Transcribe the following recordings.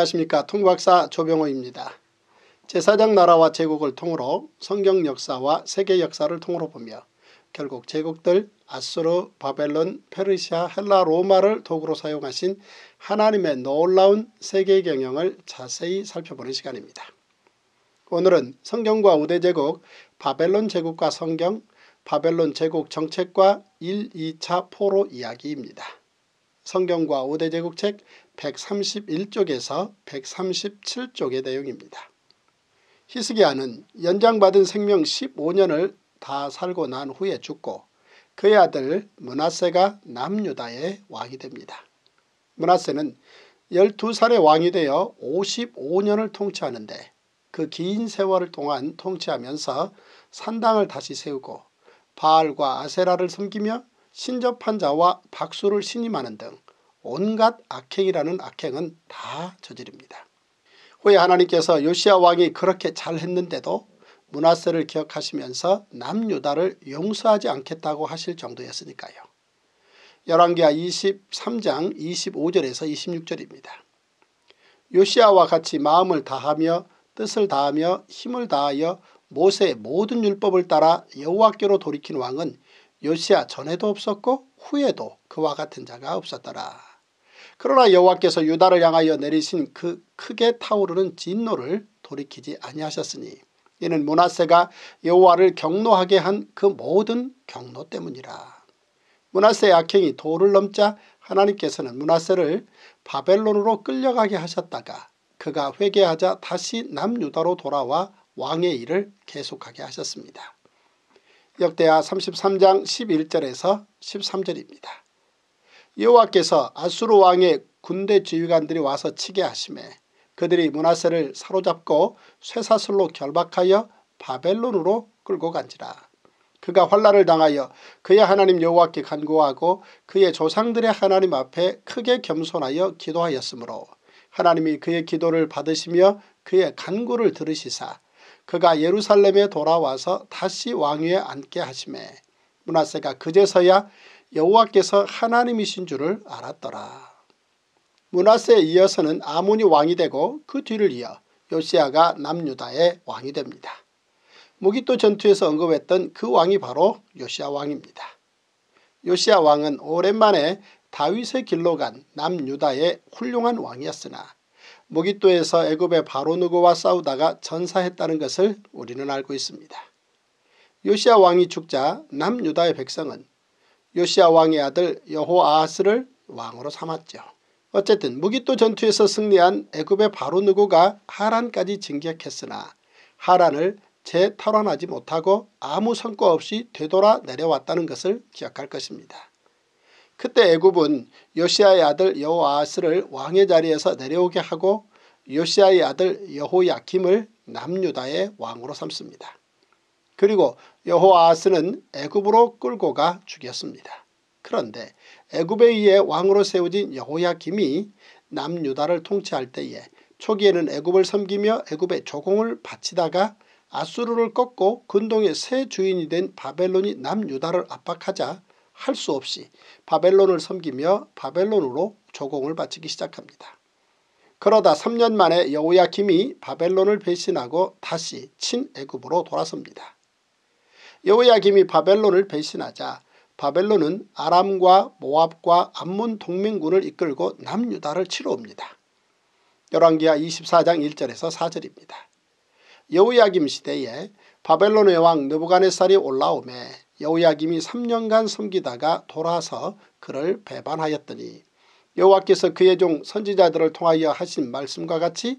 안녕하십니까 통박사 조병호입니다. 제사장 나라와 제국을 통으로 성경 역사와 세계 역사를 통으로 보며 결국 제국들 아수르, 바벨론, 페르시아, 헬라, 로마를 도구로 사용하신 하나님의 놀라운 세계 경영을 자세히 살펴보는 시간입니다. 오늘은 성경과 우대제국, 바벨론 제국과 성경, 바벨론 제국 정책과 1, 2차 포로 이야기입니다. 성경과 5대 제국책 131쪽에서 137쪽의 내용입니다. 히스기야는 연장받은 생명 15년을 다 살고 난 후에 죽고 그의 아들 문하세가 남유다의 왕이 됩니다. 문하세는 12살의 왕이 되어 55년을 통치하는데 그 긴 세월을 동안 통치하면서 산당을 다시 세우고 바알과 아세라를 섬기며 신접한 자와 박수를 신임하는 등 온갖 악행이라는 악행은 다 저지릅니다. 후에 하나님께서 요시아 왕이 그렇게 잘했는데도 문하세를 기억하시면서 남유다를 용서하지 않겠다고 하실 정도였으니까요. 열왕기하 23장 25절에서 26절입니다. 요시아와 같이 마음을 다하며 뜻을 다하며 힘을 다하여 모세의 모든 율법을 따라 여호와께로 돌이킨 왕은 요시야 전에도 없었고 후에도 그와 같은 자가 없었더라. 그러나 여호와께서 유다를 향하여 내리신 그 크게 타오르는 진노를 돌이키지 아니하셨으니 이는 문하세가 여호와를 경노하게 한 그 모든 경노 때문이라. 문하세의 악행이 도를 넘자 하나님께서는 문하세를 바벨론으로 끌려가게 하셨다가 그가 회개하자 다시 남유다로 돌아와 왕의 일을 계속하게 하셨습니다. 역대하 33장 11절에서 13절입니다. 여호와께서 아수르 왕의 군대 지휘관들이 와서 치게 하심에 그들이 문하세를 사로잡고 쇠사슬로 결박하여 바벨론으로 끌고 간지라. 그가 환란을 당하여 그의 하나님 여호와께 간구하고 그의 조상들의 하나님 앞에 크게 겸손하여 기도하였으므로 하나님이 그의 기도를 받으시며 그의 간구를 들으시사 그가 예루살렘에 돌아와서 다시 왕위에 앉게 하심에 문하세가 그제서야 여호와께서 하나님이신 줄을 알았더라. 문하세에 이어서는 아몬이 왕이 되고 그 뒤를 이어 요시아가 남유다의 왕이 됩니다. 무기토 전투에서 언급했던 그 왕이 바로 요시아 왕입니다. 요시아 왕은 오랜만에 다윗의 길로 간 남유다의 훌륭한 왕이었으나 모기또에서 애굽의 바로누구와 싸우다가 전사했다는 것을 우리는 알고 있습니다. 요시아 왕이 죽자 남유다의 백성은 요시아 왕의 아들 여호아하스를 왕으로 삼았죠. 어쨌든 무기또 전투에서 승리한 애굽의 바로누구가 하란까지 진격했으나 하란을 재탈환하지 못하고 아무 성과 없이 되돌아 내려왔다는 것을 기억할 것입니다. 그때 애굽은 요시아의 아들 여호아스를 왕의 자리에서 내려오게 하고 요시아의 아들 여호야킴을 남유다의 왕으로 삼습니다. 그리고 여호아스는 애굽으로 끌고 가 죽였습니다. 그런데 애굽에 의해 왕으로 세워진 여호야킴이 남유다를 통치할 때에 초기에는 애굽을 섬기며 애굽의 조공을 바치다가 아수르를 꺾고 근동의 새 주인이 된 바벨론이 남유다를 압박하자 할수 없이 바벨론을 섬기며 바벨론으로 조공을 바치기 시작합니다. 그러다 3년 만에 여호야킴이 바벨론을 배신하고 다시 친애굽으로 돌아섭니다. 여호야김이 바벨론을 배신하자 바벨론은 아람과 모압과 암문 동맹군을 이끌고 남유다를 치러옵니다. 열왕기하 24장 1절에서 4절입니다. 여호야김 시대에 바벨론의 왕 느부갓네살이 올라오매 여호야김이 3년간 섬기다가 돌아서 그를 배반하였더니 여호와께서 그의 종 선지자들을 통하여 하신 말씀과 같이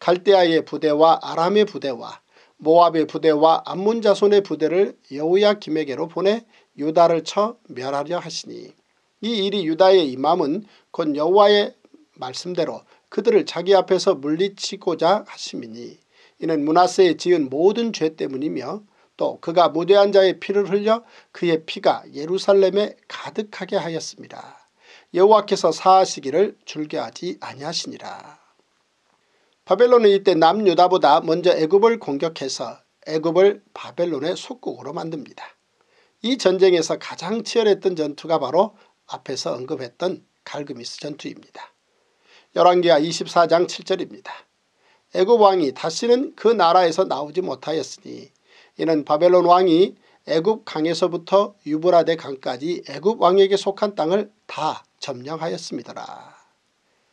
갈대아의 부대와 아람의 부대와 모압의 부대와 암문 자손의 부대를 여호야김에게로 보내 유다를 쳐 멸하려 하시니 이 일이 유다의 임함은 곧 여호와의 말씀대로 그들을 자기 앞에서 물리치고자 하심이니 이는 문하세에 지은 모든 죄 때문이며 또 그가 무대한 자의 피를 흘려 그의 피가 예루살렘에 가득하게 하였습니다. 여호와께서 사하시기를 줄게하지 아니하시니라. 바벨론은 이때 남유다보다 먼저 애굽을 공격해서 애굽을 바벨론의 속국으로 만듭니다. 이 전쟁에서 가장 치열했던 전투가 바로 앞에서 언급했던 갈그미스 전투입니다. 열왕기하 24장 7절입니다. 애굽 왕이 다시는 그 나라에서 나오지 못하였으니 이는 바벨론 왕이 애굽 강에서부터 유브라데 강까지 애굽 왕에게 속한 땅을 다 점령하였습니다라.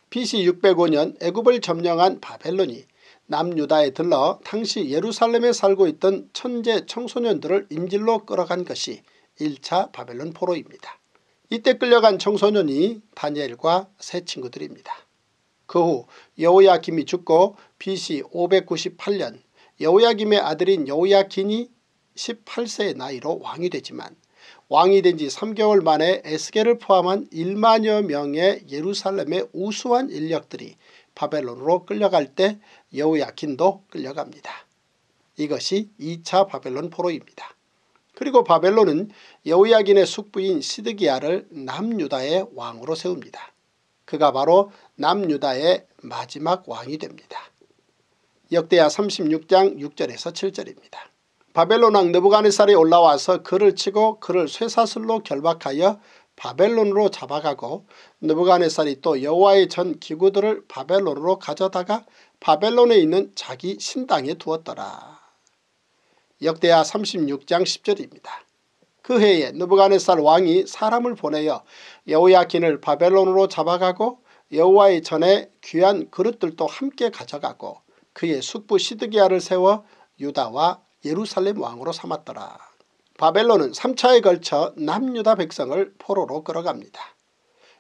BC 605년 애굽을 점령한 바벨론이 남유다에 들러 당시 예루살렘에 살고 있던 천재 청소년들을 임질로 끌어간 것이 1차 바벨론 포로입니다. 이때 끌려간 청소년이 다니엘과 세 친구들입니다. 그후 여호야김이 죽고 BC 598년 여호야김의 아들인 여호야긴이 18세의 나이로 왕이 되지만 왕이 된 지 3개월 만에 에스겔을 포함한 1만여 명의 예루살렘의 우수한 인력들이 바벨론으로 끌려갈 때여호야킨도 끌려갑니다. 이것이 2차 바벨론 포로입니다. 그리고 바벨론은 여호야긴의 숙부인 시드기야를 남유다의 왕으로 세웁니다. 그가 바로 남유다의 마지막 왕이 됩니다. 역대하 36장 6절에서 7절입니다. 바벨론 왕 느부갓네살이 올라와서 그를 치고 그를 쇠사슬로 결박하여 바벨론으로 잡아가고 느부갓네살이 또 여호와의 전 기구들을 바벨론으로 가져다가 바벨론에 있는 자기 신당에 두었더라. 역대하 36장 10절입니다. 그 해에 느부갓네살 왕이 사람을 보내어 여호야킨을 바벨론으로 잡아가고 여호와의 전에 귀한 그릇들도 함께 가져가고 그의 숙부 시드기야를 세워 유다와 예루살렘 왕으로 삼았더라. 바벨론은 3차에 걸쳐 남유다 백성을 포로로 끌어갑니다.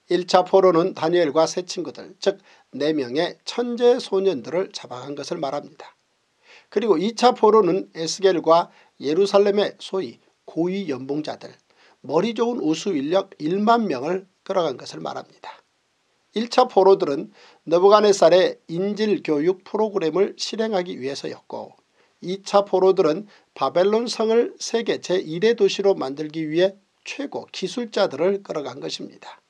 1차 포로는 다니엘과 세 친구들 즉 4명의 천재 소년들을 잡아간 것을 말합니다. 그리고 2차 포로는 에스겔과 예루살렘의 소위 고위 연봉자들 머리 좋은 우수 인력 1만 명을 끌어간 것을 말합니다. 1차 포로들은 너부간네살의 인질교육 프로그램을 실행하기 위해서였고 2차 포로들은 바벨론 성을 세계 제1의 도시로 만들기 위해 최고 기술자들을 끌어간 것입니다.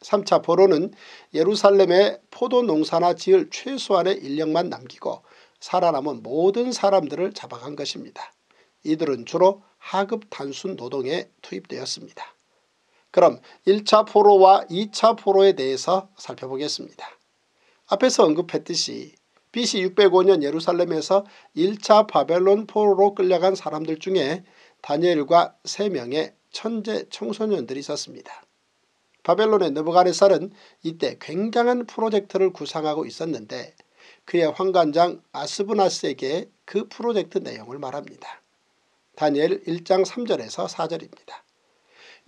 3차 포로는 예루살렘에 포도 농사나 지을 최소한의 인력만 남기고 살아남은 모든 사람들을 잡아간 것입니다. 이들은 주로 하급 단순 노동에 투입되었습니다. 그럼 1차 포로와 2차 포로에 대해서 살펴보겠습니다. 앞에서 언급했듯이 BC 605년 예루살렘에서 1차 바벨론 포로로 끌려간 사람들 중에 다니엘과 3명의 천재 청소년들이 있었습니다. 바벨론의 느부가네살은 이때 굉장한 프로젝트를 구상하고 있었는데 그의 황관장 아스브나스에게 그 프로젝트 내용을 말합니다. 다니엘 1장 3절에서 4절입니다.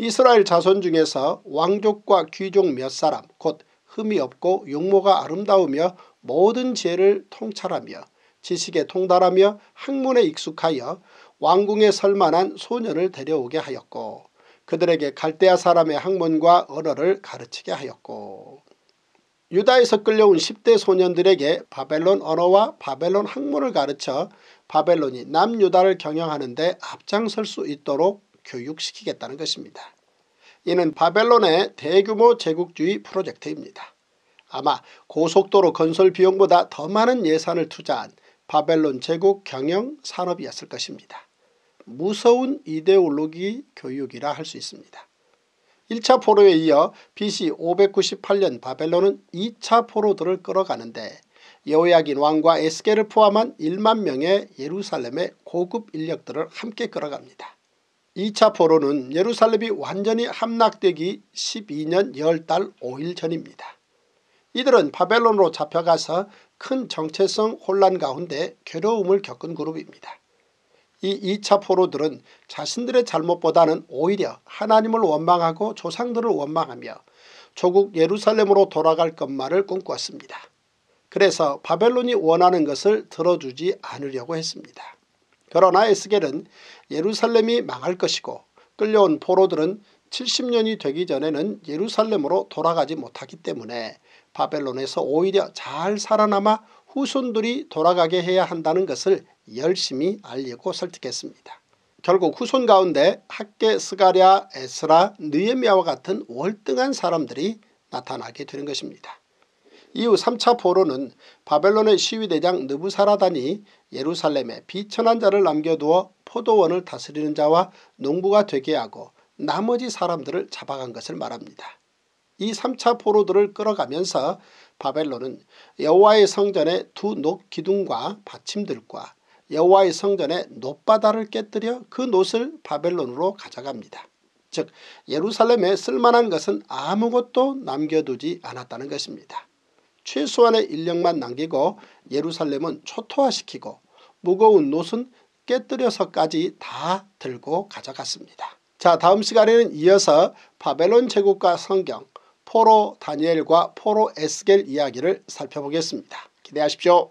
이스라엘 자손 중에서 왕족과 귀족 몇 사람 곧 흠이 없고 용모가 아름다우며 모든 지혜를 통찰하며 지식에 통달하며 학문에 익숙하여 왕궁에 설만한 소년을 데려오게 하였고 그들에게 갈대아 사람의 학문과 언어를 가르치게 하였고 유다에서 끌려온 10대 소년들에게 바벨론 언어와 바벨론 학문을 가르쳐 바벨론이 남유다를 경영하는 데 앞장설 수 있도록 교육시키겠다는 것입니다. 이는 바벨론의 대규모 제국주의 프로젝트입니다. 아마 고속도로 건설 비용보다 더 많은 예산을 투자한 바벨론 제국 경영 산업이었을 것입니다. 무서운 이데올로기 교육이라 할 수 있습니다. 1차 포로에 이어 BC 598년 바벨론은 2차 포로들을 끌어가는데 여호야긴 왕과 에스겔을 포함한 1만 명의 예루살렘의 고급 인력들을 함께 끌어갑니다. 2차 포로는 예루살렘이 완전히 함락되기 12년 10달 5일 전입니다. 이들은 바벨론으로 잡혀가서 큰 정체성 혼란 가운데 괴로움을 겪은 그룹입니다. 이 2차 포로들은 자신들의 잘못보다는 오히려 하나님을 원망하고 조상들을 원망하며 조국 예루살렘으로 돌아갈 것만을 꿈꿨습니다. 그래서 바벨론이 원하는 것을 들어주지 않으려고 했습니다. 그러나 에스겔은 예루살렘이 망할 것이고 끌려온 포로들은 70년이 되기 전에는 예루살렘으로 돌아가지 못하기 때문에 바벨론에서 오히려 잘 살아남아 후손들이 돌아가게 해야 한다는 것을 열심히 알리고 설득했습니다. 결국 후손 가운데 학계 스가랴 에스라 느에미아와 같은 월등한 사람들이 나타나게 되는 것입니다. 이후 3차 포로는 바벨론의 시위대장 느부사라단이 예루살렘에 비천한 자를 남겨두어 포도원을 다스리는 자와 농부가 되게 하고 나머지 사람들을 잡아간 것을 말합니다. 이 3차 포로들을 끌어가면서 바벨론은 여호와의 성전의 두녹 기둥과 받침들과 여호와의 성전의 놋바다를 깨뜨려 그 놋을 바벨론으로 가져갑니다. 즉 예루살렘에 쓸만한 것은 아무것도 남겨두지 않았다는 것입니다. 최소한의 인력만 남기고 예루살렘은 초토화시키고 무거운 놋은 깨뜨려서까지 다 들고 가져갔습니다. 자 다음 시간에는 이어서 바벨론 제국과 성경, 포로 다니엘과 포로 에스겔 이야기를 살펴보겠습니다. 기대하십시오.